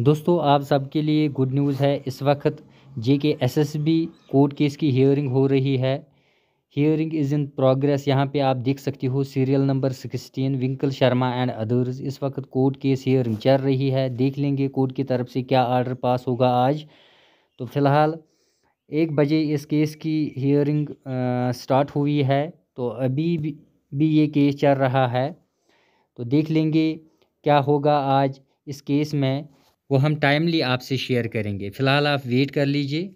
दोस्तों आप सबके लिए गुड न्यूज़ है इस वक्त J K S S B court case की हियरिंग हो रही है हियरिंग इज़ इन प्रोग्रेस यहाँ पे आप देख सकती हो serial number sixteen Twinkle Sharma and others इस वक्त कोर्ट केस हियरिंग चल रही है देख लेंगे कोर्ट की तरफ से क्या आर्डर पास होगा आज तो फिलहाल एक बजे इस केस की हियरिंग स्टार्ट हुई है तो अभी भी, भी ये केस चल रहा है तो देख लेंगे क्या होगा आज इस केस में वो हम टाइमली आपसे शेयर करेंगे फ़िलहाल आप वेट कर लीजिए